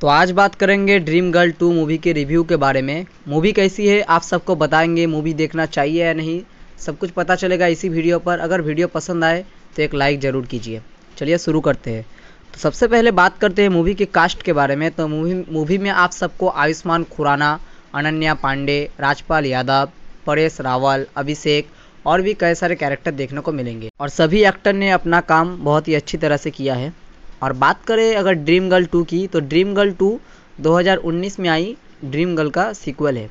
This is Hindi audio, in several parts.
तो आज बात करेंगे ड्रीम गर्ल टू मूवी के रिव्यू के बारे में मूवी कैसी है आप सबको बताएंगे मूवी देखना चाहिए या नहीं सब कुछ पता चलेगा इसी वीडियो पर अगर वीडियो पसंद आए तो एक लाइक ज़रूर कीजिए चलिए शुरू करते हैं तो सबसे पहले बात करते हैं मूवी के कास्ट के बारे में तो मूवी मूवी में आप सबको आयुष्मान खुराना अनन्या पांडे राजपाल यादव परेश रावल अभिषेक और भी कई सारे कैरेक्टर देखने को मिलेंगे और सभी एक्टर ने अपना काम बहुत ही अच्छी तरह से किया है और बात करें अगर ड्रीम गर्ल टू की तो ड्रीम गर्ल टू 2019 में आई ड्रीम गर्ल का सीक्वल है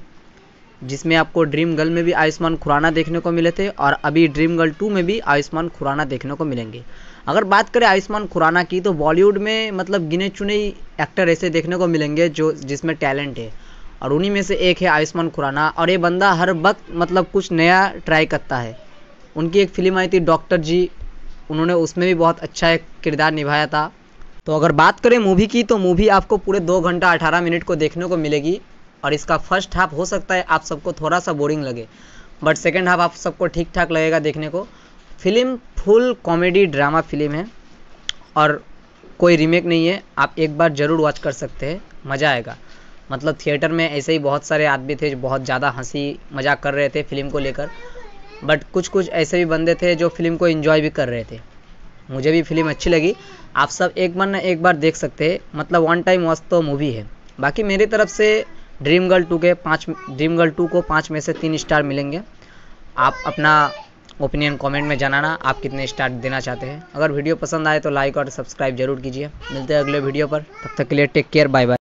जिसमें आपको ड्रीम गर्ल में भी आयुष्मान खुराना देखने को मिले थे और अभी ड्रीम गर्ल टू में भी आयुष्मान खुराना देखने को मिलेंगे अगर बात करें आयुष्मान खुराना की तो बॉलीवुड में मतलब गिने चुने एक्टर ऐसे देखने को मिलेंगे जो जिसमें टैलेंट है और उन्हीं में से एक है आयुष्मान खुराना और ये बंदा हर वक्त मतलब कुछ नया ट्राई करता है उनकी एक फिल्म आई थी डॉक्टर जी उन्होंने उसमें भी बहुत अच्छा एक किरदार निभाया था तो अगर बात करें मूवी की तो मूवी आपको पूरे दो घंटा अठारह मिनट को देखने को मिलेगी और इसका फर्स्ट हाफ हो सकता है आप सबको थोड़ा सा बोरिंग लगे बट सेकेंड हाफ आप सबको ठीक ठाक लगेगा देखने को film full comedy drama film है और कोई रीमेक नहीं है आप एक बार ज़रूर वॉच कर सकते हैं मज़ा आएगा मतलब थिएटर में ऐसे ही बहुत सारे आदमी थे जो बहुत ज़्यादा हंसी मजाक कर रहे थे फिल्म को लेकर बट कुछ कुछ ऐसे भी बंदे थे जो फिल्म को इन्जॉय भी कर रहे थे मुझे भी फिल्म अच्छी लगी आप सब एक बार ना एक बार देख सकते हैं मतलब वन टाइम वॉच तो मूवी है बाकी मेरी तरफ से ड्रीम गर्ल टू के पाँच ड्रीम गर्ल टू को पाँच में से तीन स्टार मिलेंगे आप अपना ओपिनियन कमेंट में जनाना आप कितने स्टार देना चाहते हैं अगर वीडियो पसंद आए तो लाइक और सब्सक्राइब जरूर कीजिए मिलते हैं अगले वीडियो पर तब तक के लिए टेक केयर बाय बाय